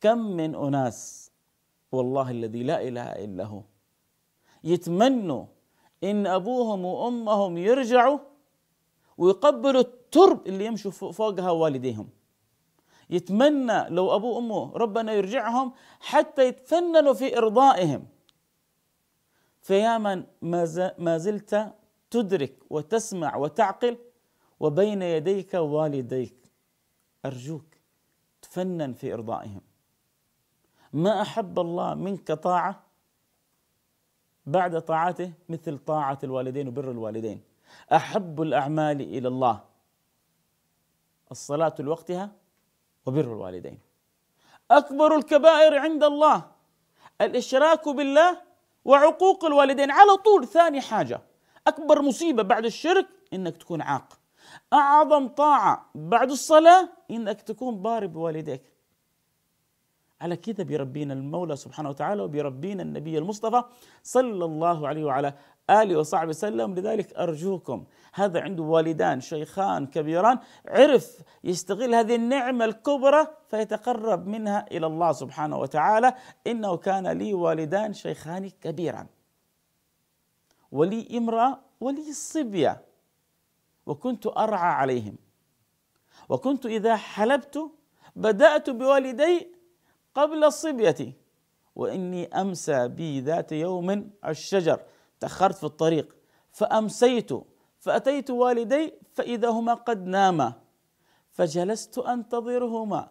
كم من أناس والله الذي لا إله إلا هو يتمنوا إن أبوهم وأمهم يرجعوا ويقبلوا الترب اللي يمشوا فوقها والديهم يتمنى لو أبوه وأمه ربنا يرجعهم حتى يتفننوا في إرضائهم فيا من ما زلت تدرك وتسمع وتعقل وبين يديك والديك أرجوك تفنن في إرضائهم ما احب الله منك طاعه بعد طاعته مثل طاعه الوالدين وبر الوالدين احب الاعمال الى الله الصلاه لوقتها وبر الوالدين اكبر الكبائر عند الله الاشراك بالله وعقوق الوالدين على طول ثاني حاجه اكبر مصيبه بعد الشرك انك تكون عاق اعظم طاعه بعد الصلاه انك تكون بار بوالديك على كده بيربينا المولى سبحانه وتعالى وبيربينا النبي المصطفى صلى الله عليه وعلى آله وصحبه وسلم لذلك أرجوكم هذا عنده والدان شيخان كبيران عرف يستغل هذه النعمة الكبرى فيتقرب منها إلى الله سبحانه وتعالى إنه كان لي والدان شيخان كبيران ولي امرأة ولي صبية وكنت أرعى عليهم وكنت إذا حلبت بدأت بوالدي قبل الصبية وإني أمسى بي ذات يوم الشجر تأخرت في الطريق فأمسيت فأتيت والدي فإذا هما قد ناما فجلست أنتظرهما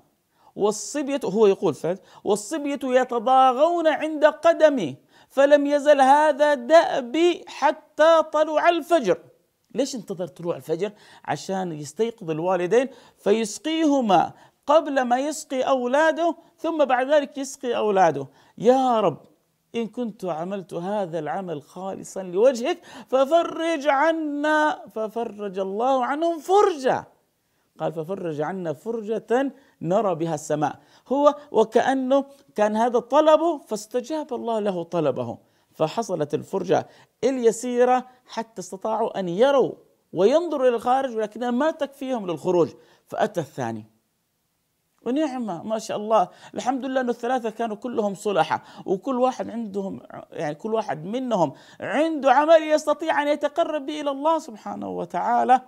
والصبية هو يقول فعلا والصبية يتضاغون عند قدمي فلم يزل هذا دأبي حتى طلع الفجر ليش انتظر طلوع الفجر عشان يستيقظ الوالدين فيسقيهما قبل ما يسقي أولاده ثم بعد ذلك يسقي أولاده يا رب إن كنت عملت هذا العمل خالصا لوجهك ففرج عنا ففرج الله عنهم فرجة قال ففرج عنا فرجة نرى بها السماء هو وكأنه كان هذا طلبه فاستجاب الله له طلبه فحصلت الفرجة اليسيرة حتى استطاعوا أن يروا وينظروا إلى الخارج ولكنها ما تكفيهم للخروج فأتى الثاني ونعمه ما شاء الله الحمد لله انه الثلاثه كانوا كلهم صلحه وكل واحد عندهم يعني كل واحد منهم عنده عمل يستطيع ان يتقرب به الى الله سبحانه وتعالى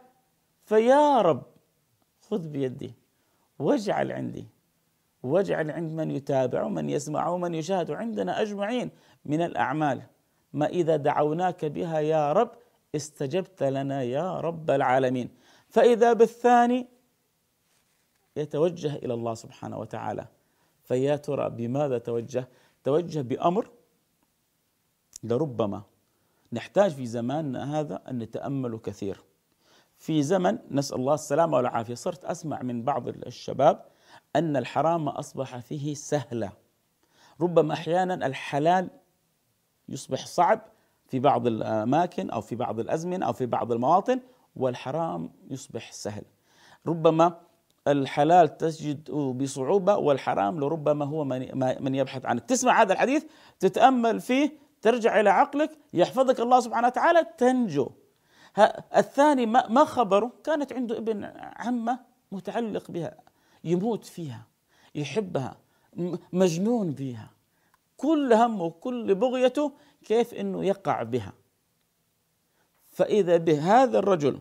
فيا رب خذ بيدي واجعل عندي واجعل عند من يتابع ومن يسمع ومن يشاهد عندنا اجمعين من الاعمال ما اذا دعوناك بها يا رب استجبت لنا يا رب العالمين فاذا بالثاني يتوجه الى الله سبحانه وتعالى فيا ترى بماذا توجه؟ توجه بامر لربما نحتاج في زماننا هذا ان نتامله كثير. في زمن نسال الله السلامه والعافيه صرت اسمع من بعض الشباب ان الحرام اصبح فيه سهله. ربما احيانا الحلال يصبح صعب في بعض الاماكن او في بعض الازمنه او في بعض المواطن والحرام يصبح سهل. ربما الحلال تسجد بصعوبة والحرام لربما هو من يبحث عنك تسمع هذا الحديث تتأمل فيه ترجع إلى عقلك يحفظك الله سبحانه وتعالى تنجو الثاني ما خبره كانت عنده ابن عمه متعلق بها يموت فيها يحبها مجنون بها كل همه وكل بغيته كيف انه يقع بها فاذا بهذا الرجل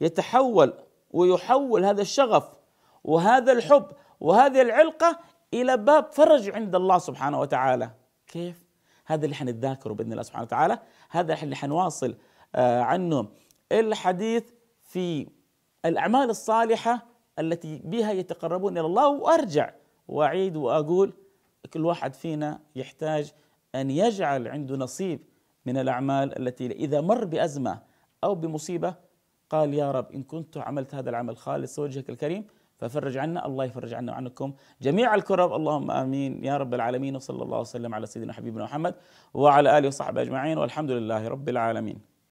يتحول ويحول هذا الشغف وهذا الحب وهذه العلقة إلى باب فرج عند الله سبحانه وتعالى كيف؟ هذا اللي حنتذاكره بإذن الله سبحانه وتعالى هذا اللي حنواصل آه، عنه الحديث في الأعمال الصالحة التي بها يتقربون إلى الله وأرجع وأعيد وأقول كل واحد فينا يحتاج أن يجعل عنده نصيب من الأعمال التي إذا مر بأزمة أو بمصيبة قال يا رب إن كنت عملت هذا العمل خالص وجهك الكريم ففرج عنا الله يفرج عنا وعنكم جميع الكرب اللهم امين يا رب العالمين وصلى الله وسلم على سيدنا حبيبنا محمد وعلى اله وصحبه اجمعين والحمد لله رب العالمين